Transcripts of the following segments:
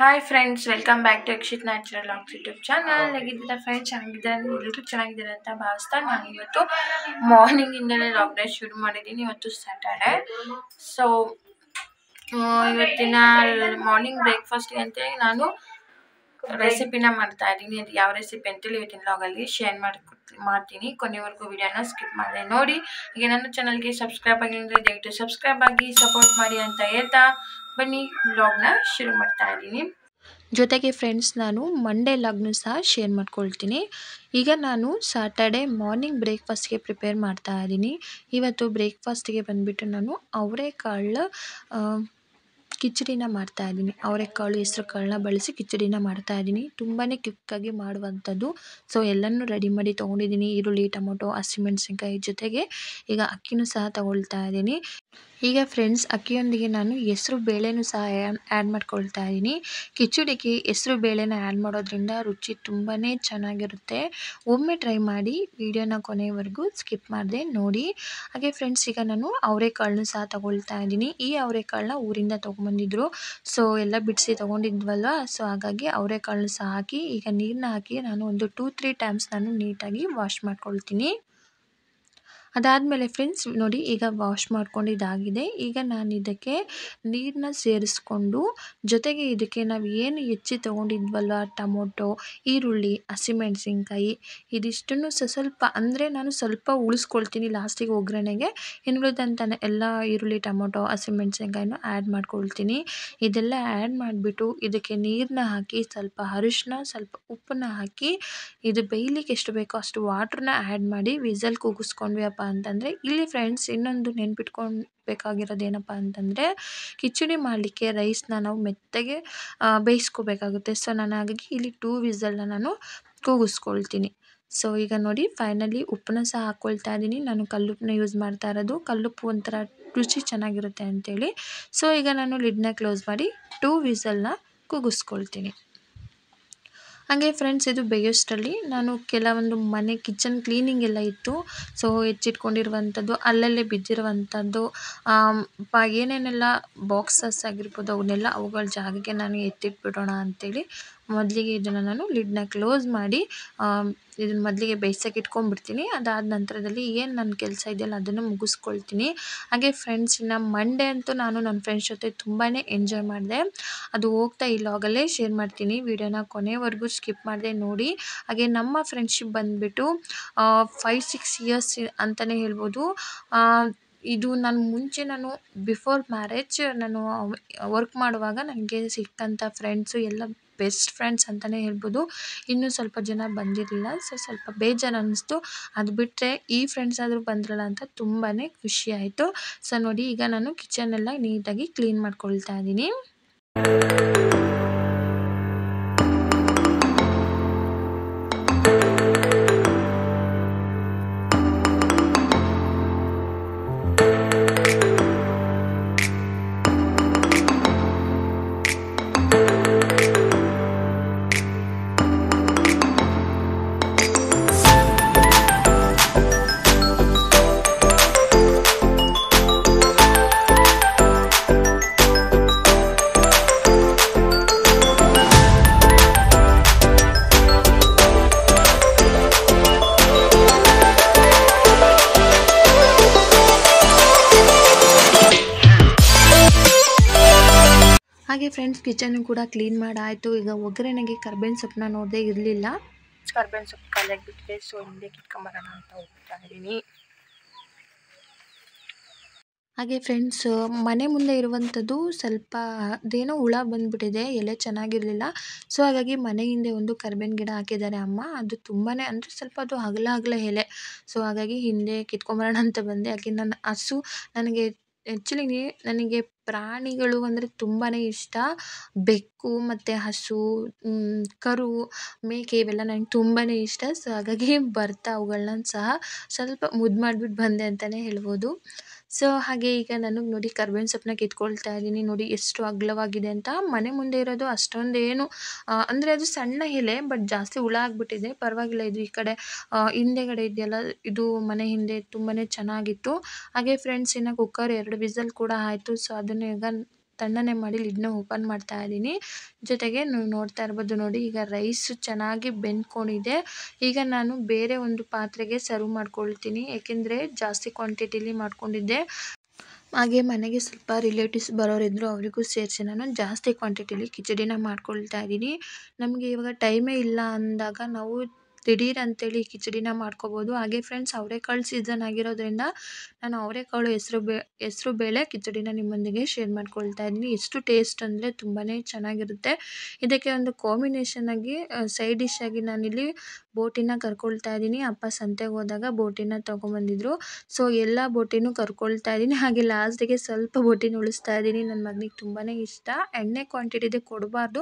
hi friends welcome back to Akshith natural logs YouTube channel ಹೇಗಿದ್ದೀರಾ friends ಚೆನ್ನಾಗಿದ್ದಾರೆ ಎಲ್ಲರೂ ಚೆನ್ನಾಗಿದ್ದಾರೆ ಅಂತ ಭಾವಿಸ್ತಾ ನಾನು ಇವತ್ತು ಮಾರ್ನಿಂಗಿಂದಲೇ ಲಾಕ್ಡೌನ್ ಶುರು ಮಾಡಿದ್ದೀನಿ ಇವತ್ತು ಸ್ಯಾಟರ್ಡೆ ಸೊ ಇವತ್ತಿನ ಮಾರ್ನಿಂಗ್ ಬ್ರೇಕ್ಫಾಸ್ಟ್ಗೆ ಅಂತೇಳಿ ನಾನು ರೆಸಿಪಿನ ಮಾಡ್ತಾ ಇದ್ದೀನಿ ಯಾವ ರೆಸಿಪಿ ಅಂತೇಳಿ ಇವತ್ತಿನ ಲಾಗಲ್ಲಿ ಶೇರ್ ಮಾಡಿ ಮಾಡ್ತೀನಿ ಕೊನೆವರೆಗೂ ವಿಡಿಯೋನ ಸ್ಕಿಪ್ ಮಾಡಿದೆ ನೋಡಿ ಈಗ ನನ್ನ ಚಾನಲ್ಗೆ ಸಬ್ಸ್ಕ್ರೈಬ್ ಆಗಿಲ್ಲ ದಯವಿಟ್ಟು ಸಬ್ಸ್ಕ್ರೈಬ್ ಆಗಿ ಸಪೋರ್ಟ್ ಮಾಡಿ ಅಂತ ಹೇಳ್ತಾ ಬನ್ನಿ ಬ್ಲಾಗ್ನ ಶುರು ಮಾಡ್ತಾ ಇದ್ದೀನಿ ಜೊತೆಗೆ ಫ್ರೆಂಡ್ಸ್ ನಾನು ಮಂಡೇ ಲಾಗ್ನು ಸಹ ಶೇರ್ ಮಾಡ್ಕೊಳ್ತೀನಿ ಈಗ ನಾನು ಸಾಟರ್ಡೆ ಮಾರ್ನಿಂಗ್ ಬ್ರೇಕ್ಫಾಸ್ಟ್ಗೆ ಪ್ರಿಪೇರ್ ಮಾಡ್ತಾ ಇದ್ದೀನಿ ಇವತ್ತು ಬ್ರೇಕ್ಫಾಸ್ಟ್ಗೆ ಬಂದುಬಿಟ್ಟು ನಾನು ಅವರೆಕಾಳು ಕಿಚಡಿನ ಮಾಡ್ತಾಯಿದ್ದೀನಿ ಅವರೆಕಾಳು ಕಾಳನ್ನ ಬಳಸಿ ಕಿಚಡಿನ ಇದ್ದೀನಿ ತುಂಬಾ ಕ್ವಿಕ್ಕಾಗಿ ಮಾಡುವಂಥದ್ದು ಸೊ ಎಲ್ಲನೂ ರೆಡಿ ಮಾಡಿ ತೊಗೊಂಡಿದ್ದೀನಿ ಈರುಳ್ಳಿ ಟೊಮೊಟೊ ಹಸಿಮೆಣ್ಸಿನ್ಕಾಯಿ ಜೊತೆಗೆ ಈಗ ಅಕ್ಕಿನೂ ಸಹ ತೊಗೊಳ್ತಾ ಇದ್ದೀನಿ ಈಗ ಫ್ರೆಂಡ್ಸ್ ಅಕ್ಕಿಯೊಂದಿಗೆ ನಾನು ಹೆಸ್ರು ಬೇಳೆನೂ ಸಹ ಆ್ಯಡ್ ಮಾಡ್ಕೊಳ್ತಾ ಇದ್ದೀನಿ ಕಿಚಡಿಗೆ ಹೆಸ್ರು ಬೇಳೆನ ಆ್ಯಡ್ ಮಾಡೋದ್ರಿಂದ ರುಚಿ ತುಂಬಾ ಚೆನ್ನಾಗಿರುತ್ತೆ ಒಮ್ಮೆ ಟ್ರೈ ಮಾಡಿ ವಿಡಿಯೋನ ಕೊನೆವರೆಗೂ ಸ್ಕಿಪ್ ಮಾಡಿದೆ ನೋಡಿ ಹಾಗೆ ಫ್ರೆಂಡ್ಸ್ ಈಗ ನಾನು ಅವರೆಕಾಳನ್ನೂ ಸಹ ತೊಗೊಳ್ತಾ ಇದ್ದೀನಿ ಈ ಅವರೆಕಾಳನ್ನ ಊರಿಂದ ತೊಗೊಂಬ ಬಂದಿದ್ರು ಸೊ ಎಲ್ಲ ಬಿಡಿಸಿ ತಗೊಂಡಿದ್ವಲ್ಲ ಸೊ ಹಾಗಾಗಿ ಅವರೆಕಾಳು ಸಹ ಹಾಕಿ ಈಗ ನೀರನ್ನ ಹಾಕಿ ನಾನು ಒಂದು ಟೂ ತ್ರೀ ಟೈಮ್ಸ್ ನಾನು ನೀಟಾಗಿ ವಾಶ್ ಮಾಡ್ಕೊಳ್ತೀನಿ ಅದಾದಮೇಲೆ ಫ್ರೆಂಡ್ಸ್ ನೋಡಿ ಈಗ ವಾಶ್ ಮಾಡ್ಕೊಂಡು ಇದಾಗಿದೆ ಈಗ ನಾನು ಇದಕ್ಕೆ ನೀರನ್ನ ಸೇರಿಸ್ಕೊಂಡು ಜೊತೆಗೆ ಇದಕ್ಕೆ ನಾವು ಏನು ಹೆಚ್ಚಿ ತೊಗೊಂಡಿದ್ವಲ್ವ ಟೊಮೊಟೊ ಈರುಳ್ಳಿ ಹಸಿಮೆಣಸಿನ್ಕಾಯಿ ಇದಿಷ್ಟನ್ನು ಸ ಸ್ವಲ್ಪ ಅಂದರೆ ನಾನು ಸ್ವಲ್ಪ ಉಳಿಸ್ಕೊಳ್ತೀನಿ ಲಾಸ್ಟಿಗೆ ಒಗ್ಗರಣೆಗೆ ಇನ್ನುಳಿದಂಥ ಎಲ್ಲ ಈರುಳ್ಳಿ ಟೊಮೊಟೊ ಹಸಿಮೆಣ್ಸಿನ್ಕಾಯಿನ ಆ್ಯಡ್ ಮಾಡ್ಕೊಳ್ತೀನಿ ಇದೆಲ್ಲ ಆ್ಯಡ್ ಮಾಡಿಬಿಟ್ಟು ಇದಕ್ಕೆ ನೀರನ್ನ ಹಾಕಿ ಸ್ವಲ್ಪ ಅರಿಶಿನ ಸ್ವಲ್ಪ ಉಪ್ಪನ್ನ ಹಾಕಿ ಇದು ಬೇಯಲಿಕ್ಕೆ ಎಷ್ಟು ಬೇಕೋ ಅಷ್ಟು ವಾಟ್ರನ್ನ ಆ್ಯಡ್ ಮಾಡಿ ವಿಸಲ್ ಕೂಗಿಸ್ಕೊಂಡ್ವಿ ಅಪ್ಪ ಅಂತಂದರೆ ಇಲ್ಲಿ ಫ್ರೆಂಡ್ಸ್ ಇನ್ನೊಂದು ನೆನ್ಪಿಟ್ಕೊಳ್ಬೇಕಾಗಿರೋದು ಏನಪ್ಪ ಅಂತಂದರೆ ಕಿಚಡಿ ಮಾಡಲಿಕ್ಕೆ ರೈಸ್ನ ನಾವು ಮೆತ್ತಗೆ ಬೇಯಿಸ್ಕೋಬೇಕಾಗುತ್ತೆ ಸೊ ನಾನು ಹಾಗಾಗಿ ಇಲ್ಲಿ ಟೂ ವಿಸಲ್ನ ನಾನು ಕೂಗಿಸ್ಕೊಳ್ತೀನಿ ಸೊ ಈಗ ನೋಡಿ ಫೈನಲಿ ಉಪ್ಪನ್ನ ಸಹ ಹಾಕ್ಕೊಳ್ತಾ ಇದ್ದೀನಿ ನಾನು ಕಲ್ಲುಪ್ಪನ್ನ ಯೂಸ್ ಮಾಡ್ತಾ ಇರೋದು ಕಲ್ಲುಪ್ಪು ಒಂಥರ ರುಚಿ ಚೆನ್ನಾಗಿರುತ್ತೆ ಅಂಥೇಳಿ ಸೊ ಈಗ ನಾನು ಲಿಡ್ನ ಕ್ಲೋಸ್ ಮಾಡಿ ಟೂ ವಿಸಲ್ನ ಕೂಗಿಸ್ಕೊಳ್ತೀನಿ ಹಾಗೆ ಫ್ರೆಂಡ್ಸ್ ಇದು ಬೇಯಸ್ಟಲ್ಲಿ ನಾನು ಕೆಲವೊಂದು ಮನೆ ಕಿಚನ್ ಕ್ಲೀನಿಂಗ್ ಎಲ್ಲ ಇತ್ತು ಸೊ ಹೆಚ್ಚಿಟ್ಕೊಂಡಿರುವಂಥದ್ದು ಅಲ್ಲಲ್ಲೇ ಬಿದ್ದಿರುವಂಥದ್ದು ಏನೇನೆಲ್ಲ ಬಾಕ್ಸಸ್ ಆಗಿರ್ಬೋದು ಅವನ್ನೆಲ್ಲ ಅವುಗಳ ಜಾಗಕ್ಕೆ ನಾನು ಎತ್ತಿಟ್ಬಿಡೋಣ ಅಂಥೇಳಿ ಮೊದಲಿಗೆ ಇದನ್ನು ನಾನು ಲಿಡ್ನ ಕ್ಲೋಸ್ ಮಾಡಿ ಇದನ್ನು ಮೊದಲಿಗೆ ಬೇಯಿಸೋಕೆ ಇಟ್ಕೊಂಡ್ಬಿಡ್ತೀನಿ ಅದಾದ ನಂತರದಲ್ಲಿ ಏನು ನನ್ನ ಕೆಲಸ ಇದೆಯಲ್ಲ ಅದನ್ನು ಮುಗಿಸ್ಕೊಳ್ತೀನಿ ಹಾಗೆ ಫ್ರೆಂಡ್ಸಿನ ಇನ್ನು ಮಂಡೇ ಅಂತೂ ನಾನು ನನ್ನ ಫ್ರೆಂಡ್ಸ್ ಜೊತೆ ತುಂಬಾ ಎಂಜಾಯ್ ಮಾಡಿದೆ ಅದು ಹೋಗ್ತಾ ಈ ಶೇರ್ ಮಾಡ್ತೀನಿ ವಿಡಿಯೋನ ಕೊನೆವರೆಗೂ ಸ್ಕಿಪ್ ಮಾಡಿದೆ ನೋಡಿ ಹಾಗೆ ನಮ್ಮ ಫ್ರೆಂಡ್ಶಿಪ್ ಬಂದುಬಿಟ್ಟು ಫೈವ್ ಸಿಕ್ಸ್ ಇಯರ್ಸ್ ಅಂತಲೇ ಹೇಳ್ಬೋದು ಇದು ನಾನು ಮುಂಚೆ ನಾನು ಬಿಫೋರ್ ಮ್ಯಾರೇಜ್ ನಾನು ವರ್ಕ್ ಮಾಡುವಾಗ ನನಗೆ ಸಿಕ್ಕಂಥ ಫ್ರೆಂಡ್ಸು ಎಲ್ಲ ಬೆಸ್ಟ್ ಫ್ರೆಂಡ್ಸ್ ಅಂತಲೇ ಹೇಳ್ಬೋದು ಇನ್ನೂ ಸ್ವಲ್ಪ ಜನ ಬಂದಿರಲಿಲ್ಲ ಸೊ ಸ್ವಲ್ಪ ಬೇಜಾರು ಅನ್ನಿಸ್ತು ಅದು ಬಿಟ್ಟರೆ ಈ ಫ್ರೆಂಡ್ಸ್ ಆದರೂ ಬಂದ್ರಲ್ಲ ಅಂತ ತುಂಬಾ ಖುಷಿ ಆಯಿತು ಸೊ ನೋಡಿ ಈಗ ನಾನು ಕಿಚನ್ ಎಲ್ಲ ನೀಟಾಗಿ ಕ್ಲೀನ್ ಮಾಡ್ಕೊಳ್ತಾ ಇದ್ದೀನಿ ಹಾಗೆ ಫ್ರೆಂಡ್ಸ್ ಕಿಚನ್ ಕೂಡ ಕ್ಲೀನ್ ಮಾಡಾಯ್ತು ಈಗ ಒಗ್ಗರಣೆಗೆ ಕರ್ಬೇವಿನ ಸೊಪ್ಪನ್ನ ನೋಡದೆ ಇರಲಿಲ್ಲ ಕರ್ಬೇವಿನ ಸೊಪ್ಪು ಖಾಲಿಯಾಗಿ ಬಿಟ್ಟಿದೆ ಸೊ ಹಿಂದೆ ಕಿತ್ಕೊಂಬರೋಣ ಅಂತ ಹೋಗ್ತಾ ಇದ್ದೀನಿ ಹಾಗೆ ಫ್ರೆಂಡ್ಸ್ ಮನೆ ಮುಂದೆ ಇರುವಂಥದ್ದು ಸ್ವಲ್ಪ ಅದೇನೋ ಹುಳ ಬಂದುಬಿಟ್ಟಿದೆ ಎಲೆ ಚೆನ್ನಾಗಿರಲಿಲ್ಲ ಸೊ ಹಾಗಾಗಿ ಮನೆ ಹಿಂದೆ ಒಂದು ಕರ್ಬೇವಿನ ಗಿಡ ಹಾಕಿದ್ದಾರೆ ಅಮ್ಮ ಅದು ತುಂಬಾ ಅಂದರೆ ಸ್ವಲ್ಪ ಅದು ಹಗಲ ಹಗಲ ಎಲೆ ಸೊ ಹಾಗಾಗಿ ಹಿಂದೆ ಕಿತ್ಕೊಂಬರೋಣ ಅಂತ ಬಂದೆ ಹಾಗೆ ನನ್ನ ಹಸು ನನಗೆ ಆ್ಯಕ್ಚುಲಿ ನನಗೆ ಪ್ರಾಣಿಗಳು ಅಂದರೆ ತುಂಬಾ ಇಷ್ಟ ಬೆಕ್ಕು ಮತ್ತು ಹಸು ಕರು ಮೇಕೆ ಇವೆಲ್ಲ ನಂಗೆ ತುಂಬಾ ಇಷ್ಟ ಸೊ ಹಾಗಾಗಿ ಬರ್ತಾ ಅವುಗಳನ್ನ ಸಹ ಸ್ವಲ್ಪ ಮುದ್ದು ಮಾಡಿಬಿಟ್ಟು ಬಂದೆ ಅಂತಲೇ ಹೇಳ್ಬೋದು ಸೊ ಹಾಗೆ ಈಗ ನನಗೆ ನೋಡಿ ಕರ್ಬೇವಿನ ಸೊಪ್ಪನ್ನ ಕಿತ್ಕೊಳ್ತಾ ಇದ್ದೀನಿ ನೋಡಿ ಎಷ್ಟು ಅಗ್ಲವಾಗಿದೆ ಅಂತ ಮನೆ ಮುಂದೆ ಇರೋದು ಅಷ್ಟೊಂದೇನು ಅಂದರೆ ಅದು ಸಣ್ಣ ಎಲೆ ಬಟ್ ಜಾಸ್ತಿ ಹುಳ ಆಗಿಬಿಟ್ಟಿದೆ ಪರವಾಗಿಲ್ಲ ಇದು ಈ ಕಡೆ ಹಿಂದೆಗಡೆ ಇದೆಯಲ್ಲ ಇದು ಮನೆ ಹಿಂದೆ ತುಂಬಾ ಚೆನ್ನಾಗಿತ್ತು ಹಾಗೆ ಫ್ರೆಂಡ್ಸ್ ಇನ್ನ ಕುಕ್ಕರ್ ಎರಡು ವಿಸಲ್ ಕೂಡ ಆಯಿತು ಸೊ ಅದನ್ನು ಈಗ ತಣ್ಣನೆ ಮಾಡಿ ಲಿಡ್ನ ಓಪನ್ ಮಾಡ್ತಾ ಇದ್ದೀನಿ ಜೊತೆಗೆ ನೋಡ್ತಾ ಇರ್ಬೋದು ನೋಡಿ ಈಗ ರೈಸ್ ಚೆನ್ನಾಗಿ ಬೆಂದ್ಕೊಂಡಿದೆ ಈಗ ನಾನು ಬೇರೆ ಒಂದು ಪಾತ್ರೆಗೆ ಸರ್ವ್ ಮಾಡ್ಕೊಳ್ತೀನಿ ಏಕೆಂದರೆ ಜಾಸ್ತಿ ಕ್ವಾಂಟಿಟಿಲಿ ಮಾಡ್ಕೊಂಡಿದ್ದೆ ಹಾಗೆ ಮನೆಗೆ ಸ್ವಲ್ಪ ರಿಲೇಟಿವ್ಸ್ ಬರೋರಿದ್ದರು ಅವರಿಗೂ ಸೇರಿಸಿ ನಾನು ಜಾಸ್ತಿ ಕ್ವಾಂಟಿಟಿಲಿ ಕಿಚಡಿನ ಮಾಡ್ಕೊಳ್ತಾ ಇದ್ದೀನಿ ನಮಗೆ ಇವಾಗ ಟೈಮೇ ಇಲ್ಲ ಅಂದಾಗ ನಾವು ದಿಢೀರ್ ಅಂತೇಳಿ ಕಿಚಡಿನ ಮಾಡ್ಕೊಬೋದು ಹಾಗೆ ಫ್ರೆಂಡ್ಸ್ ಅವರೆಕಾಳು ಸೀಸನ್ ಆಗಿರೋದ್ರಿಂದ ನಾನು ಅವರೆಕಾಳು ಹೆಸ್ರು ಬೇ ಹೆಸರು ಬೇಳೆ ಕಿಚಡಿನ ನಿಮ್ಮೊಂದಿಗೆ ಶೇರ್ ಮಾಡ್ಕೊಳ್ತಾ ಇದ್ದೀನಿ ಎಷ್ಟು ಟೇಸ್ಟ್ ಅಂದರೆ ತುಂಬಾ ಚೆನ್ನಾಗಿರುತ್ತೆ ಇದಕ್ಕೆ ಒಂದು ಕಾಂಬಿನೇಷನಾಗಿ ಸೈಡ್ ಡಿಶ್ಶಾಗಿ ನಾನಿಲ್ಲಿ ಬೋಟಿನ ಕರ್ಕೊಳ್ತಾ ಇದ್ದೀನಿ ಅಪ್ಪ ಸಂತೆಗೆ ಹೋದಾಗ ಬೋಟಿನ ತೊಗೊಂಬಂದಿದ್ರು ಸೊ ಎಲ್ಲ ಬೋಟಿನೂ ಕರ್ಕೊಳ್ತಾ ಇದ್ದೀನಿ ಹಾಗೆ ಲಾಸ್ಟಿಗೆ ಸ್ವಲ್ಪ ಬೋಟಿನ ಉಳಿಸ್ತಾ ಇದ್ದೀನಿ ನನ್ನ ಮಗನಿಗೆ ತುಂಬಾ ಇಷ್ಟ ಎಣ್ಣೆ ಕ್ವಾಂಟಿಟಿದೆ ಕೊಡಬಾರ್ದು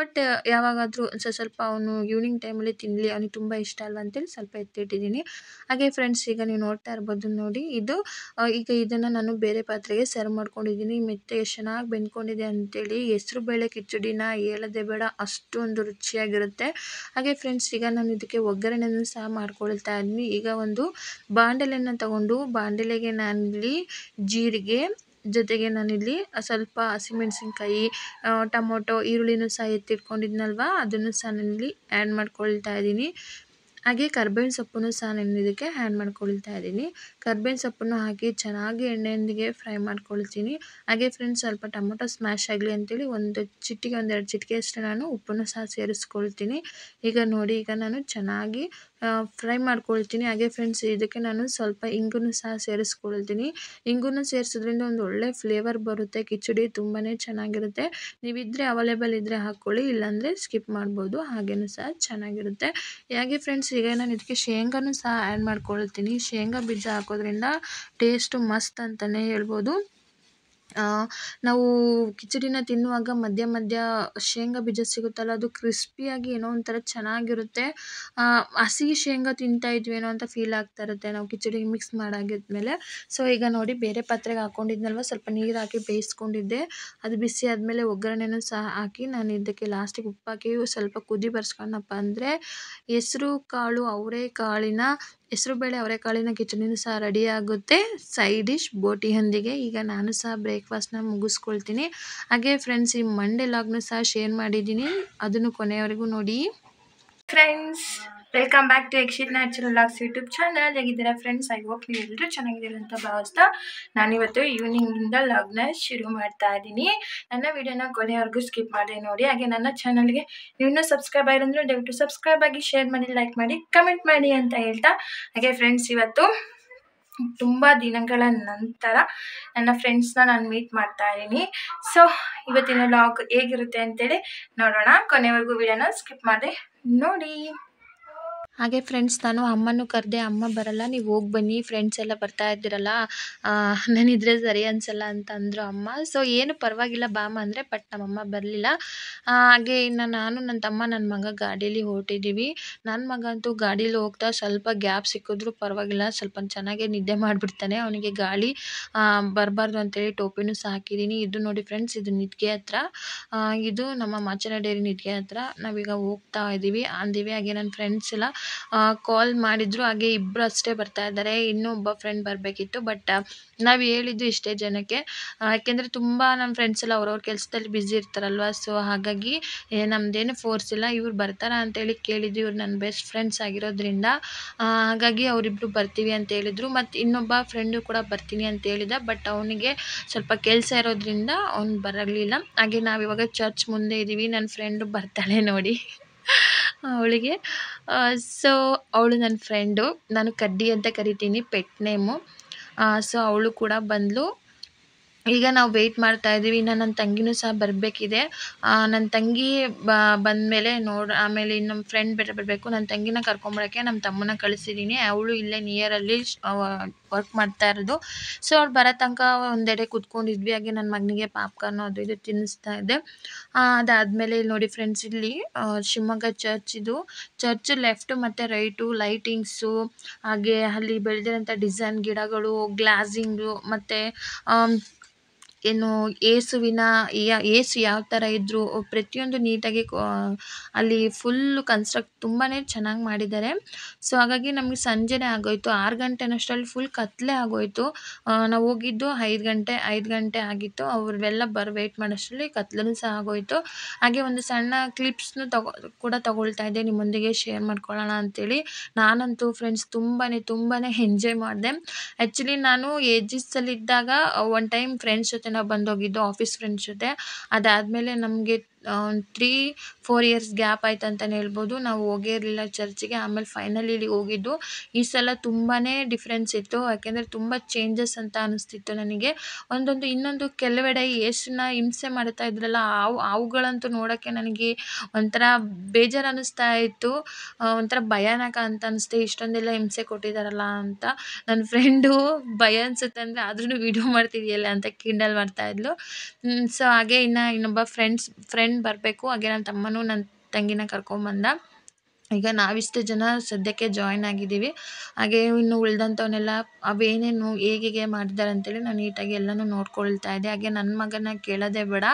ಬಟ್ ಯಾವಾಗಾದರೂ ಸ್ವಲ್ಪ ಸ್ವಲ್ಪ ಅವನು ಈವ್ನಿಂಗ್ ಟೈಮಲ್ಲಿ ತಿನ್ನಲಿ ಅವನಿಗೆ ತುಂಬ ಇಷ್ಟ ಅಲ್ಲ ಅಂತೇಳಿ ಸ್ವಲ್ಪ ಎತ್ತಿಟ್ಟಿದ್ದೀನಿ ಹಾಗೆ ಫ್ರೆಂಡ್ಸ್ ಈಗ ನೀವು ನೋಡ್ತಾ ಇರ್ಬೋದು ನೋಡಿ ಇದು ಈಗ ಇದನ್ನು ನಾನು ಬೇರೆ ಪಾತ್ರೆಗೆ ಸರ್ವ್ ಮಾಡ್ಕೊಂಡಿದ್ದೀನಿ ಮೆತ್ತೆ ಎಷ್ಟು ಚೆನ್ನಾಗಿ ಬೆಂದ್ಕೊಂಡಿದೆ ಅಂತೇಳಿ ಹೆಸ್ರು ಬೇಳೆ ಕಿಚಡಿನ ಹೇಳದೆ ಬೇಡ ಅಷ್ಟೊಂದು ರುಚಿಯಾಗಿರುತ್ತೆ ಹಾಗೆ ಫ್ರೆಂಡ್ಸ್ ಈಗ ನಾನು ಇದಕ್ಕೆ ಒಗ್ಗರಣೆಯನ್ನು ಸಹ ಮಾಡ್ಕೊಳ್ತಾ ಇದ್ದೀನಿ ಈಗ ಒಂದು ಬಾಂಡಲೆಯನ್ನು ತಗೊಂಡು ಬಾಂಡಲೆಗೆ ನಾನಿಲ್ಲಿ ಜೀರಿಗೆ ಜೊತೆಗೆ ನಾನಿಲ್ಲಿ ಸ್ವಲ್ಪ ಹಸಿಮೆಣ್ಸಿನ್ಕಾಯಿ ಟೊಮೊಟೊ ಈರುಳ್ಳಿನೂ ಸಹ ಎತ್ತಿಟ್ಕೊಂಡಿದ್ನಲ್ವ ಅದನ್ನು ಸಹ ನಾನಿಲ್ಲಿ ಆ್ಯಡ್ ಮಾಡ್ಕೊಳ್ತಾ ಇದ್ದೀನಿ ಹಾಗೆ ಕರ್ಬೇವಿನ ಸೊಪ್ಪನ್ನು ಸಹ ನಾನು ಇದಕ್ಕೆ ಆ್ಯಡ್ ಮಾಡ್ಕೊಳ್ತಾ ಇದ್ದೀನಿ ಕರ್ಬೇವಿನ ಸೊಪ್ಪನ್ನು ಹಾಕಿ ಚೆನ್ನಾಗಿ ಎಣ್ಣೆಯೊಂದಿಗೆ ಫ್ರೈ ಮಾಡ್ಕೊಳ್ತೀನಿ ಹಾಗೆ ಫ್ರೆಂಡ್ಸ್ ಸ್ವಲ್ಪ ಟೊಮೊಟೊ ಸ್ಮ್ಯಾಶ್ ಆಗಲಿ ಅಂತೇಳಿ ಒಂದು ಚಿಟಿಕೆ ಒಂದೆರಡು ಚಿಟಿಕೆ ಅಷ್ಟು ನಾನು ಉಪ್ಪನ್ನು ಸಹ ಸೇರಿಸ್ಕೊಳ್ತೀನಿ ಈಗ ನೋಡಿ ಈಗ ನಾನು ಚೆನ್ನಾಗಿ ಫ್ರೈ ಮಾಡ್ಕೊಳ್ತೀನಿ ಹಾಗೆ ಫ್ರೆಂಡ್ಸ್ ಇದಕ್ಕೆ ನಾನು ಸ್ವಲ್ಪ ಇಂಗನ್ನು ಸಹ ಸೇರಿಸ್ಕೊಳ್ತೀನಿ ಇಂಗನ್ನು ಸೇರಿಸೋದ್ರಿಂದ ಒಂದು ಒಳ್ಳೆ ಫ್ಲೇವರ್ ಬರುತ್ತೆ ಕಿಚಡಿ ತುಂಬಾ ಚೆನ್ನಾಗಿರುತ್ತೆ ನೀವಿದ್ದರೆ ಅವೈಲೇಬಲ್ ಇದ್ದರೆ ಹಾಕ್ಕೊಳ್ಳಿ ಇಲ್ಲಾಂದರೆ ಸ್ಕಿಪ್ ಮಾಡ್ಬೋದು ಹಾಗೇನೂ ಸಹ ಚೆನ್ನಾಗಿರುತ್ತೆ ಹಾಗೆ ಫ್ರೆಂಡ್ಸ್ ಈಗ ನಾನು ಇದಕ್ಕೆ ಶೇಂಗಾನು ಸಹ ಆ್ಯಡ್ ಮಾಡ್ಕೊಳ್ತೀನಿ ಶೇಂಗಾ ಬೀಜ ಹಾಕೋದ್ರಿಂದ ಟೇಸ್ಟು ಮಸ್ತ್ ಅಂತಲೇ ಹೇಳ್ಬೋದು ನಾವು ಕಿಚಡಿನ ತಿನ್ನುವಾಗ ಮಧ್ಯ ಮಧ್ಯ ಶೇಂಗಾ ಬೀಜ ಸಿಗುತ್ತಲ್ಲ ಅದು ಕ್ರಿಸ್ಪಿಯಾಗಿ ಏನೋ ಒಂಥರ ಚೆನ್ನಾಗಿರುತ್ತೆ ಹಸಿ ಶೇಂಗಾ ತಿಂತಾ ಏನೋ ಅಂತ ಫೀಲ್ ಆಗ್ತಾ ಇರುತ್ತೆ ನಾವು ಕಿಚಡಿಗೆ ಮಿಕ್ಸ್ ಮಾಡಾಗಿದ್ಮೇಲೆ ಸೊ ಈಗ ನೋಡಿ ಬೇರೆ ಪಾತ್ರೆಗೆ ಹಾಕ್ಕೊಂಡಿದ್ನಲ್ವ ಸ್ವಲ್ಪ ನೀರು ಹಾಕಿ ಬೇಯಿಸ್ಕೊಂಡಿದ್ದೆ ಅದು ಬಿಸಿ ಆದಮೇಲೆ ಒಗ್ಗರಣೆನೂ ಸಹ ಹಾಕಿ ನಾನು ಇದಕ್ಕೆ ಲಾಸ್ಟಿಗೆ ಉಪ್ಪು ಹಾಕಿ ಸ್ವಲ್ಪ ಕುದಿ ಬರ್ಸ್ಕೊಂಡಪ್ಪ ಅಂದರೆ ಹೆಸರು ಕಾಳು ಅವರೇ ಕಾಳಿನ ಬೇಳೆ ಅವರೆಕಾಳಿನ ಕಿಚಡಿನೂ ಸಹ ಆಗುತ್ತೆ ಸೈಡ್ ಡಿಶ್ ಬೋಟಿಯೊಂದಿಗೆ ಈಗ ನಾನು ಸಹ ಬ್ರೇಕ್ಫಾಸ್ಟ್ನ ಮುಗಿಸ್ಕೊಳ್ತೀನಿ ಹಾಗೆ ಫ್ರೆಂಡ್ಸ್ ಈ ಮಂಡೆ ಲಾಗ್ನೂ ಸಹ ಶೇರ್ ಮಾಡಿದ್ದೀನಿ ಅದನ್ನು ಕೊನೆಯವರೆಗೂ ನೋಡಿ friends welcome back to Yakshith natural logs YouTube channel ಹೇಗಿದ್ದೀರ ಫ್ರೆಂಡ್ಸ್ ಐ ಹೋಪ್ ನೀವು ಎಲ್ಲರೂ ಚೆನ್ನಾಗಿದ್ದೀರಾ ಅಂತ ಭಾವಿಸ್ತಾ ನಾನಿವತ್ತು ಈವ್ನಿಂಗಿಂದ ಲಾಗ್ನ ಶುರು ಮಾಡ್ತಾ ಇದ್ದೀನಿ ನನ್ನ ವಿಡಿಯೋನ ಕೊನೆಯವರೆಗೂ ಸ್ಕಿಪ್ ಮಾಡಿ ನೋಡಿ ಹಾಗೆ ನನ್ನ ಚಾನಲ್ಗೆ ನೀವು ಸಬ್ಸ್ಕ್ರೈಬ್ ಆಗಿರೋದ್ರೆ ದಯವಿಟ್ಟು ಸಬ್ಸ್ಕ್ರೈಬ್ ಆಗಿ ಶೇರ್ ಮಾಡಿ ಲೈಕ್ ಮಾಡಿ ಕಮೆಂಟ್ ಮಾಡಿ ಅಂತ ಹೇಳ್ತಾ ಹಾಗೆ ಫ್ರೆಂಡ್ಸ್ ಇವತ್ತು ತುಂಬ ದಿನಗಳ ನಂತರ ನನ್ನ ಫ್ರೆಂಡ್ಸ್ನ ನಾನು ಮೀಟ್ ಮಾಡ್ತಾ ಇದ್ದೀನಿ ಸೊ ಇವತ್ತಿನ ಲಾಗ್ ಹೇಗಿರುತ್ತೆ ಅಂತೇಳಿ ನೋಡೋಣ ಕೊನೆವರೆಗೂ ವೀಡಿಯೋನ ಸ್ಕಿಪ್ ಮಾಡಿ ನೋಡಿ ಹಾಗೆ ಫ್ರೆಂಡ್ಸ್ ನಾನು ಅಮ್ಮನೂ ಕರೆದೆ ಅಮ್ಮ ಬರಲ್ಲ ನೀವು ಹೋಗಿ ಬನ್ನಿ ಫ್ರೆಂಡ್ಸ್ ಎಲ್ಲ ಬರ್ತಾ ಇದ್ದೀರಲ್ಲ ನಾನಿದ್ರೆ ಸರಿ ಅನ್ಸಲ್ಲ ಅಂತ ಅಂದರು ಅಮ್ಮ ಸೊ ಏನು ಪರವಾಗಿಲ್ಲ ಬಾಮ ಅಂದರೆ ಬಟ್ ನಮ್ಮಮ್ಮ ಬರಲಿಲ್ಲ ಹಾಗೆ ಇನ್ನು ನಾನು ನನ್ನ ತಮ್ಮ ನನ್ನ ಮಗ ಗಾಡೀಲಿ ಹೊರಟಿದ್ದೀವಿ ನನ್ನ ಮಗ ಅಂತೂ ಗಾಡೀಲಿ ಹೋಗ್ತಾ ಸ್ವಲ್ಪ ಗ್ಯಾಪ್ ಸಿಕ್ಕಿದ್ರೂ ಪರವಾಗಿಲ್ಲ ಸ್ವಲ್ಪ ಚೆನ್ನಾಗೇ ನಿದ್ದೆ ಮಾಡಿಬಿಡ್ತಾನೆ ಅವನಿಗೆ ಗಾಳಿ ಬರಬಾರ್ದು ಅಂತೇಳಿ ಟೋಪಿನೂ ಸಾಕಿದ್ದೀನಿ ಇದು ನೋಡಿ ಫ್ರೆಂಡ್ಸ್ ಇದು ನಿದ್ಗೆ ಹತ್ರ ಇದು ನಮ್ಮ ಮಾಚನ ಡೇರಿ ನಿದ್ಗೆ ಹತ್ರ ನಾವೀಗ ಹೋಗ್ತಾ ಇದ್ದೀವಿ ಅಂದಿವಿ ಹಾಗೆ ನನ್ನ ಫ್ರೆಂಡ್ಸ್ ಎಲ್ಲ ಕಾಲ್ ಮಾಡಿದ್ರು ಹಾಗೆ ಇಬ್ಬರು ಅಷ್ಟೇ ಬರ್ತಾ ಇದ್ದಾರೆ ಇನ್ನೂ ಒಬ್ಬ ಫ್ರೆಂಡ್ ಬರಬೇಕಿತ್ತು ಬಟ್ ನಾವು ಹೇಳಿದ್ದು ಇಷ್ಟೇ ಜನಕ್ಕೆ ಯಾಕೆಂದರೆ ತುಂಬ ನಮ್ಮ ಫ್ರೆಂಡ್ಸ್ ಎಲ್ಲ ಅವ್ರವ್ರ ಕೆಲಸದಲ್ಲಿ ಬ್ಯುಸಿ ಇರ್ತಾರಲ್ವ ಸೊ ಹಾಗಾಗಿ ನಮ್ಮದೇನು ಫೋರ್ಸ್ ಇಲ್ಲ ಇವ್ರು ಬರ್ತಾರಾ ಅಂತೇಳಿ ಕೇಳಿದ್ದು ಇವ್ರು ನನ್ನ ಬೆಸ್ಟ್ ಫ್ರೆಂಡ್ಸ್ ಆಗಿರೋದ್ರಿಂದ ಹಾಗಾಗಿ ಅವರಿಬ್ಬರು ಬರ್ತೀವಿ ಅಂತ ಹೇಳಿದರು ಮತ್ತು ಇನ್ನೊಬ್ಬ ಫ್ರೆಂಡು ಕೂಡ ಬರ್ತೀನಿ ಅಂತ ಹೇಳಿದ ಬಟ್ ಅವನಿಗೆ ಸ್ವಲ್ಪ ಕೆಲಸ ಇರೋದ್ರಿಂದ ಅವ್ನು ಬರಲಿಲ್ಲ ಹಾಗೆ ನಾವಿವಾಗ ಚರ್ಚ್ ಮುಂದೆ ಇದ್ದೀವಿ ನನ್ನ ಫ್ರೆಂಡು ಬರ್ತಾಳೆ ನೋಡಿ ಅವಳಿಗೆ ಸೊ ಅವಳು ನನ್ನ ಫ್ರೆಂಡು ನಾನು ಕಡ್ಡಿ ಅಂತ ಕರಿತೀನಿ ಪೆಟ್ ನೇಮು ಸೊ ಅವಳು ಕೂಡ ಬಂದಳು ಈಗ ನಾವು ವೆಯ್ಟ್ ಮಾಡ್ತಾ ಇದ್ದೀವಿ ಇನ್ನು ನನ್ನ ತಂಗಿನೂ ಸಹ ಬರಬೇಕಿದೆ ನನ್ನ ತಂಗಿ ಬಂದಮೇಲೆ ನೋಡಿ ಆಮೇಲೆ ಇನ್ನು ನಮ್ಮ ಫ್ರೆಂಡ್ ಬೇರೆ ಬರಬೇಕು ನನ್ನ ತಂಗಿನ ಕರ್ಕೊಂಬರೋಕ್ಕೆ ನಮ್ಮ ತಮ್ಮನ ಕಳಿಸಿದ್ದೀನಿ ಅವಳು ಇಲ್ಲೇ ನಿಯರಲ್ಲಿ ವರ್ಕ್ ಮಾಡ್ತಾ ಇರೋದು ಸೊ ಅವ್ಳು ಬರೋ ತನಕ ಒಂದೆಡೆ ಕೂತ್ಕೊಂಡಿದ್ವಿ ಹಾಗೆ ನನ್ನ ಮಗನಿಗೆ ಪಾಪ್ಕಾರ್ನು ಅದು ಇದು ತಿನ್ನಿಸ್ತಾ ಇದ್ದೆ ಅದಾದಮೇಲೆ ಇಲ್ಲಿ ನೋಡಿ ಫ್ರೆಂಡ್ಸ್ ಇಲ್ಲಿ ಶಿವಮೊಗ್ಗ ಚರ್ಚ್ ಇದು ಚರ್ಚ್ ಲೆಫ್ಟ್ ಮತ್ತು ರೈಟು ಲೈಟಿಂಗ್ಸು ಹಾಗೆ ಅಲ್ಲಿ ಬೆಳೆದಿರೋಂಥ ಡಿಸೈನ್ ಗಿಡಗಳು ಗ್ಲಾಸಿಂಗು ಮತ್ತು ಏನು ಏಸುವಿನ ಏಸು ಯಾವ ಥರ ಇದ್ದರು ಪ್ರತಿಯೊಂದು ನೀಟಾಗಿ ಅಲ್ಲಿ ಫುಲ್ಲು ಕನ್ಸ್ಟ್ರಕ್ಟ್ ತುಂಬಾ ಚೆನ್ನಾಗಿ ಮಾಡಿದ್ದಾರೆ ಸೊ ಹಾಗಾಗಿ ನಮಗೆ ಸಂಜೆನೇ ಆಗೋಯಿತು ಆರು ಗಂಟೆನಷ್ಟರಲ್ಲಿ ಫುಲ್ ಕತ್ತಲೆ ಆಗೋಯಿತು ನಾವು ಹೋಗಿದ್ದು ಐದು ಗಂಟೆ ಐದು ಗಂಟೆ ಆಗಿತ್ತು ಅವ್ರೆಲ್ಲ ಬರ್ ವೇಟ್ ಮಾಡೋಷ್ಟರಲ್ಲಿ ಕತ್ಲೂ ಸಹ ಆಗೋಯಿತು ಹಾಗೆ ಒಂದು ಸಣ್ಣ ಕ್ಲಿಪ್ಸ್ನು ತಗೋ ಕೂಡ ತಗೊಳ್ತಾ ಇದ್ದೆ ನಿಮ್ಮೊಂದಿಗೆ ಶೇರ್ ಮಾಡ್ಕೊಳ್ಳೋಣ ಅಂತೇಳಿ ನಾನಂತೂ ಫ್ರೆಂಡ್ಸ್ ತುಂಬಾ ತುಂಬಾ ಎಂಜಾಯ್ ಮಾಡಿದೆ ಆ್ಯಕ್ಚುಲಿ ನಾನು ಏಜಸ್ಸಲ್ಲಿದ್ದಾಗ ಒನ್ ಟೈಮ್ ಫ್ರೆಂಡ್ಸ್ ಜೊತೆ ಬಂದೋಗಿದ್ದು ಆಫೀಸ್ ಫ್ರೆಂಡ್ಸ್ ಜೊತೆ ಅದಾದ್ಮೇಲೆ ನಮಗೆ ತ್ರೀ ಫೋರ್ ಇಯರ್ಸ್ ಗ್ಯಾಪ್ ಆಯ್ತು ಅಂತಲೇ ಹೇಳ್ಬೋದು ನಾವು ಹೋಗೇ ಇರಲಿಲ್ಲ ಚರ್ಚ್ಗೆ ಆಮೇಲೆ ಫೈನಲಿ ಇಲ್ಲಿ ಹೋಗಿದ್ದು ಈ ಸಲ ತುಂಬಾ ಡಿಫ್ರೆನ್ಸ್ ಇತ್ತು ಯಾಕೆಂದರೆ ತುಂಬ ಚೇಂಜಸ್ ಅಂತ ಅನ್ನಿಸ್ತಿತ್ತು ನನಗೆ ಒಂದೊಂದು ಇನ್ನೊಂದು ಕೆಲವೆಡೆ ಯೇಸುನ ಹಿಂಸೆ ಮಾಡ್ತಾ ಇದ್ರಲ್ಲ ಅವು ಅವುಗಳಂತೂ ನೋಡೋಕ್ಕೆ ನನಗೆ ಒಂಥರ ಬೇಜಾರು ಅನ್ನಿಸ್ತಾ ಇತ್ತು ಒಂಥರ ಭಯಾನಕ ಅಂತ ಅನ್ನಿಸ್ತು ಇಷ್ಟೊಂದೆಲ್ಲ ಹಿಂಸೆ ಕೊಟ್ಟಿದ್ದಾರಲ್ಲ ಅಂತ ನನ್ನ ಫ್ರೆಂಡು ಭಯ ಅನಿಸುತ್ತೆ ಅಂದರೆ ಆದ್ರೂ ವೀಡಿಯೋ ಮಾಡ್ತಿದೆಯಲ್ಲ ಅಂತ ಕಿಂಡಲ್ ಮಾಡ್ತಾಯಿದ್ಲು ಸೊ ಹಾಗೆ ಇನ್ನು ಇನ್ನೊಬ್ಬ ಫ್ರೆಂಡ್ಸ್ ಫ್ರೆಂಡ್ ಬರ್ಬೇಕು ಬರಬೇಕು ಹಾಗೆ ನನ್ನ ತಮ್ಮನೂ ನನ್ನ ತಂಗಿನ ಕರ್ಕೊಂಬಂದ ಈಗ ನಾವಿಷ್ಟು ಜನ ಸದ್ಯಕ್ಕೆ ಜಾಯ್ನ್ ಆಗಿದ್ದೀವಿ ಹಾಗೆ ಇನ್ನು ಉಳಿದಂಥವ್ನೆಲ್ಲ ಅವೇನೇನು ಹೇಗೆ ಮಾಡಿದ್ದಾರೆ ಅಂತೇಳಿ ನಾನು ನೀಟಾಗಿ ಎಲ್ಲನೂ ನೋಡ್ಕೊಳ್ತಾ ಇದ್ದೆ ಹಾಗೆ ನನ್ನ ಮಗನ ಕೇಳೋದೇ ಬೇಡ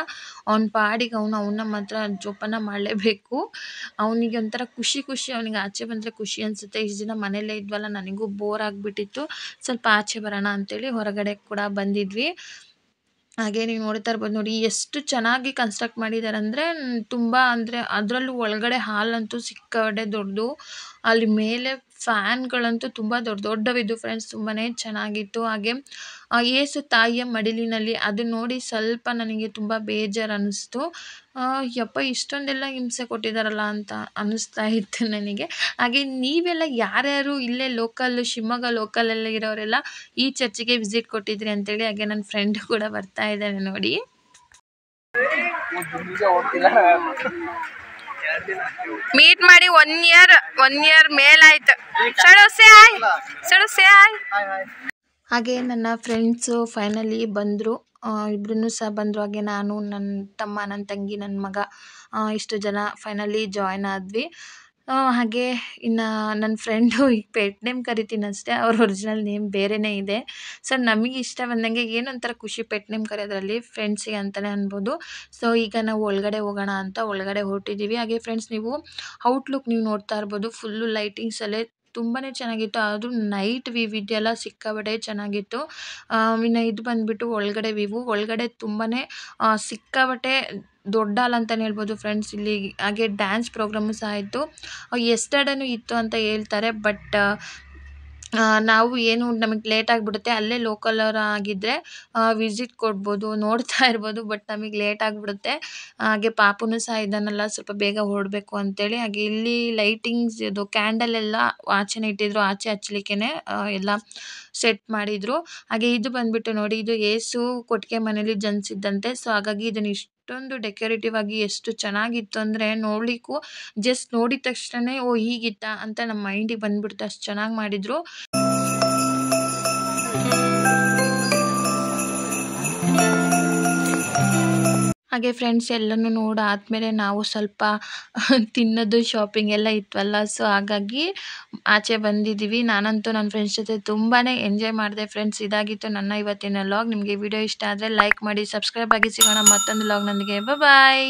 ಅವ್ನ ಪಾಡಿಗೆ ಅವನು ಅವನ ಮಾತ್ರ ಜೋಪಾನ ಮಾಡಲೇಬೇಕು ಅವನಿಗೆ ಒಂಥರ ಖುಷಿ ಖುಷಿ ಅವನಿಗೆ ಆಚೆ ಬಂದರೆ ಖುಷಿ ಅನಿಸುತ್ತೆ ಇಷ್ಟು ದಿನ ಮನೆಯಲ್ಲೇ ಇದ್ವಲ್ಲ ನನಗೂ ಬೋರ್ ಆಗಿಬಿಟ್ಟಿತ್ತು ಸ್ವಲ್ಪ ಆಚೆ ಬರೋಣ ಅಂತೇಳಿ ಹೊರಗಡೆ ಕೂಡ ಬಂದಿದ್ವಿ ಹಾಗೆ ನೀವು ನೋಡ್ತಾ ಇರ್ಬೋದು ನೋಡಿ ಎಷ್ಟು ಚೆನ್ನಾಗಿ ಕನ್ಸ್ಟ್ರಕ್ಟ್ ಮಾಡಿದ್ದಾರೆ ಅಂದರೆ ತುಂಬ ಅಂದರೆ ಅದರಲ್ಲೂ ಒಳಗಡೆ ಹಾಲ್ ಅಂತೂ ಸಿಕ್ಕಾಪಟ್ಟೆ ದೊಡ್ಡದು ಅಲ್ಲಿ ಮೇಲೆ ಫ್ಯಾನ್ಗಳಂತೂ ತುಂಬ ದೊಡ್ಡ ದೊಡ್ಡವಿದ್ದು ಫ್ರೆಂಡ್ಸ್ ತುಂಬಾ ಚೆನ್ನಾಗಿತ್ತು ಹಾಗೆ ಏಸು ತಾಯಿಯ ಮಡಿಲಿನಲ್ಲಿ ಅದು ನೋಡಿ ಸ್ವಲ್ಪ ನನಗೆ ತುಂಬ ಬೇಜಾರು ಅನ್ನಿಸ್ತು ಯಪ್ಪ ಇಷ್ಟೊಂದೆಲ್ಲ ಹಿಂಸೆ ಕೊಟ್ಟಿದ್ದಾರಲ್ಲ ಅಂತ ಅನ್ನಿಸ್ತಾ ಇತ್ತು ನನಗೆ ಹಾಗೆ ನೀವೆಲ್ಲ ಯಾರ್ಯಾರು ಇಲ್ಲೇ ಲೋಕಲ್ ಶಿವಮೊಗ್ಗ ಲೋಕಲಲ್ಲಿ ಇರೋರೆಲ್ಲ ಈ ಚರ್ಚಿಗೆ ವಿಸಿಟ್ ಕೊಟ್ಟಿದ್ರಿ ಅಂತೇಳಿ ಹಾಗೆ ನನ್ನ ಫ್ರೆಂಡ್ ಕೂಡ ಬರ್ತಾ ಇದ್ದಾನೆ ನೋಡಿ ಮೀಟ್ ಮಾಡಿ ಒನ್ ಇಯರ್ ಒನ್ ಇಯರ್ ಮೇಲಾಯ್ತು ಸಡೋಸೆ ಆಯ್ ಸಡೋಸೆ ಆಯ್ ಹಾಗೆ ನನ್ನ ಫ್ರೆಂಡ್ಸು ಫೈನಲಿ ಬಂದರು ಇಬ್ರು ಸಹ ಬಂದರು ಹಾಗೆ ನಾನು ನನ್ನ ತಮ್ಮ ನನ್ನ ತಂಗಿ ನನ್ನ ಮಗ ಇಷ್ಟು ಜನ ಫೈನಲಿ ಜಾಯ್ನ್ ಆದ್ವಿ ಹಾಗೆ ಇನ್ನು ನನ್ನ ಫ್ರೆಂಡು ಈಗ ಪೆಟ್ ನೇಮ್ ಕರಿತೀನಿ ಅಷ್ಟೇ ಅವ್ರ ಒರಿಜಿನಲ್ ನೇಮ್ ಬೇರೆಯೇ ಇದೆ ಸೊ ನಮಗೆ ಇಷ್ಟ ಬಂದಂಗೆ ಏನೊಂಥರ ಖುಷಿ ಪೆಟ್ ನೇಮ್ ಕರೆಯೋದ್ರಲ್ಲಿ ಫ್ರೆಂಡ್ಸಿಗೆ ಅಂತಲೇ ಅನ್ಬೋದು ಸೊ ಈಗ ನಾವು ಒಳಗಡೆ ಹೋಗೋಣ ಅಂತ ಒಳಗಡೆ ಹೊರಟಿದ್ದೀವಿ ಹಾಗೆ ಫ್ರೆಂಡ್ಸ್ ನೀವು ಔಟ್ಲುಕ್ ನೀವು ನೋಡ್ತಾ ಇರ್ಬೋದು ಫುಲ್ಲು ಲೈಟಿಂಗ್ಸಲ್ಲೇ ತುಂಬಾ ಚೆನ್ನಾಗಿತ್ತು ಆದರೂ ನೈಟ್ ವ್ಯೂ ಇದೆಯಲ್ಲ ಸಿಕ್ಕಾಬಡೆ ಚೆನ್ನಾಗಿತ್ತು ಇನ್ನು ಇದು ಬಂದುಬಿಟ್ಟು ಒಳಗಡೆ ವೀವು ಒಳಗಡೆ ತುಂಬಾ ಸಿಕ್ಕಾಬಟ್ಟೆ ದೊಡ್ಡ ಹಾಲ್ ಅಂತಲೇ ಹೇಳ್ಬೋದು ಫ್ರೆಂಡ್ಸ್ ಇಲ್ಲಿ ಹಾಗೆ ಡ್ಯಾನ್ಸ್ ಪ್ರೋಗ್ರಾಮು ಸಹ ಇತ್ತು ಎಸ್ಟರ್ಡೇನೂ ಇತ್ತು ಅಂತ ಹೇಳ್ತಾರೆ ಬಟ್ ನಾವು ಏನು ನಮಗೆ ಲೇಟ್ ಆಗಿಬಿಡುತ್ತೆ ಅಲ್ಲೇ ಲೋಕಲ್ ಆಗಿದ್ದರೆ ವಿಸಿಟ್ ಕೊಡ್ಬೋದು ನೋಡ್ತಾ ಇರ್ಬೋದು ಬಟ್ ನಮಗೆ ಲೇಟ್ ಆಗಿಬಿಡುತ್ತೆ ಹಾಗೆ ಪಾಪುನೂ ಸಹ ಇದನ್ನೆಲ್ಲ ಸ್ವಲ್ಪ ಬೇಗ ಹೊರಡಬೇಕು ಅಂತೇಳಿ ಹಾಗೆ ಇಲ್ಲಿ ಲೈಟಿಂಗ್ಸ್ ಇದು ಕ್ಯಾಂಡಲ್ ಎಲ್ಲ ಆಚೆನೇ ಇಟ್ಟಿದ್ರು ಆಚೆ ಹಚ್ಲಿಕ್ಕೇ ಎಲ್ಲ ಸೆಟ್ ಮಾಡಿದರು ಹಾಗೆ ಇದು ಬಂದುಬಿಟ್ಟು ನೋಡಿ ಇದು ಏಸು ಕೊಟ್ಟಿಗೆ ಮನೇಲಿ ಜನಿಸಿದ್ದಂತೆ ಸೊ ಹಾಗಾಗಿ ಇದನ್ನು ಇಷ್ಟು ಎಷ್ಟೊಂದು ಡೆಕೋರೇಟಿವ್ ಆಗಿ ಎಷ್ಟು ಚೆನ್ನಾಗಿತ್ತು ಅಂದ್ರೆ ನೋಡ್ಲಿಕ್ಕೂ ಜಸ್ಟ್ ನೋಡಿದ ತಕ್ಷಣನೇ ಓ ಹೀಗಿತ್ತ ಅಂತ ನಮ್ಮ ಮೈಂಡಿಗೆ ಬಂದ್ಬಿಡ್ತು ಅಷ್ಟು ಚೆನ್ನಾಗಿ ಮಾಡಿದ್ರು ಹಾಗೆ ಫ್ರೆಂಡ್ಸ್ ಎಲ್ಲನೂ ನೋಡಾದಮೇಲೆ ನಾವು ಸ್ವಲ್ಪ ತಿನ್ನೋದು ಶಾಪಿಂಗ್ ಎಲ್ಲ ಇತ್ತಲ್ಲ ಸೊ ಹಾಗಾಗಿ ಆಚೆ ಬಂದಿದ್ದೀವಿ ನಾನಂತೂ ನನ್ನ ಫ್ರೆಂಡ್ಸ್ ಜೊತೆ ತುಂಬಾ ಎಂಜಾಯ್ ಮಾಡಿದೆ ಫ್ರೆಂಡ್ಸ್ ಇದಾಗಿತ್ತು ನನ್ನ ಇವತ್ತಿನ ಲಾಗ್ ನಿಮಗೆ ವಿಡಿಯೋ ಇಷ್ಟ ಆದರೆ ಲೈಕ್ ಮಾಡಿ ಸಬ್ಸ್ಕ್ರೈಬ್ ಆಗಿ ಸಿಗೋಣ ಮತ್ತೊಂದು ಬ ಬಾಯ್